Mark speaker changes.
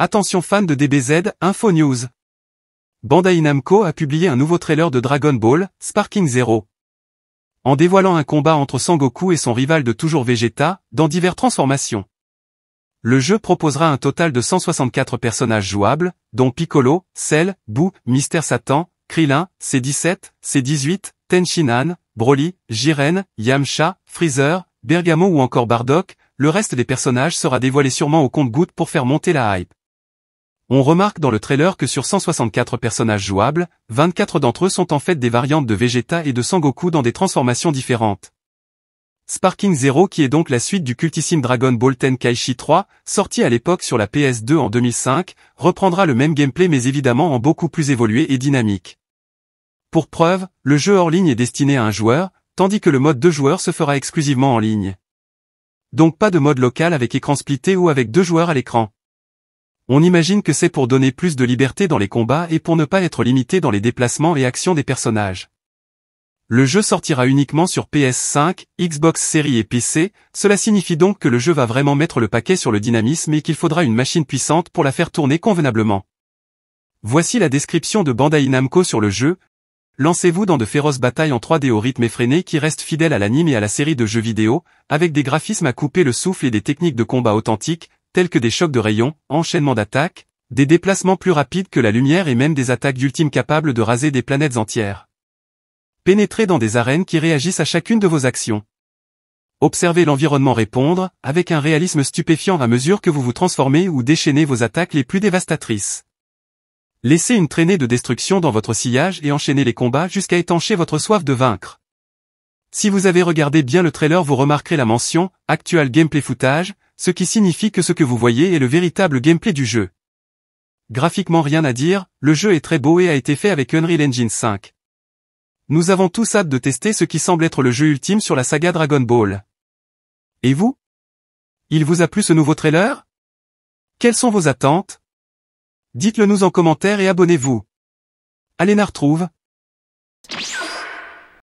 Speaker 1: Attention fans de DBZ, Info News. Bandai Namco a publié un nouveau trailer de Dragon Ball, Sparking Zero. En dévoilant un combat entre Sangoku et son rival de toujours Vegeta, dans diverses transformations. Le jeu proposera un total de 164 personnages jouables, dont Piccolo, Cell, Boo, Mister Satan, Krillin, C17, C18, Tenshinhan, Broly, Jiren, Yamcha, Freezer, Bergamo ou encore Bardock, le reste des personnages sera dévoilé sûrement au compte-goutte pour faire monter la hype. On remarque dans le trailer que sur 164 personnages jouables, 24 d'entre eux sont en fait des variantes de Vegeta et de Sangoku dans des transformations différentes. Sparking Zero qui est donc la suite du cultissime Dragon Ball Tenkaichi 3, sorti à l'époque sur la PS2 en 2005, reprendra le même gameplay mais évidemment en beaucoup plus évolué et dynamique. Pour preuve, le jeu hors ligne est destiné à un joueur, tandis que le mode 2 joueurs se fera exclusivement en ligne. Donc pas de mode local avec écran splitté ou avec deux joueurs à l'écran. On imagine que c'est pour donner plus de liberté dans les combats et pour ne pas être limité dans les déplacements et actions des personnages. Le jeu sortira uniquement sur PS5, Xbox Series et PC, cela signifie donc que le jeu va vraiment mettre le paquet sur le dynamisme et qu'il faudra une machine puissante pour la faire tourner convenablement. Voici la description de Bandai Namco sur le jeu. Lancez-vous dans de féroces batailles en 3D au rythme effréné qui restent fidèles à l'anime et à la série de jeux vidéo, avec des graphismes à couper le souffle et des techniques de combat authentiques, tels que des chocs de rayons, enchaînements d'attaques, des déplacements plus rapides que la lumière et même des attaques ultimes capables de raser des planètes entières. Pénétrez dans des arènes qui réagissent à chacune de vos actions. Observez l'environnement répondre, avec un réalisme stupéfiant à mesure que vous vous transformez ou déchaînez vos attaques les plus dévastatrices. Laissez une traînée de destruction dans votre sillage et enchaînez les combats jusqu'à étancher votre soif de vaincre. Si vous avez regardé bien le trailer vous remarquerez la mention « Actual Gameplay Footage » ce qui signifie que ce que vous voyez est le véritable gameplay du jeu. Graphiquement rien à dire, le jeu est très beau et a été fait avec Unreal Engine 5. Nous avons tous hâte de tester ce qui semble être le jeu ultime sur la saga Dragon Ball. Et vous Il vous a plu ce nouveau trailer Quelles sont vos attentes Dites-le nous en commentaire et abonnez-vous. Allez retrouve.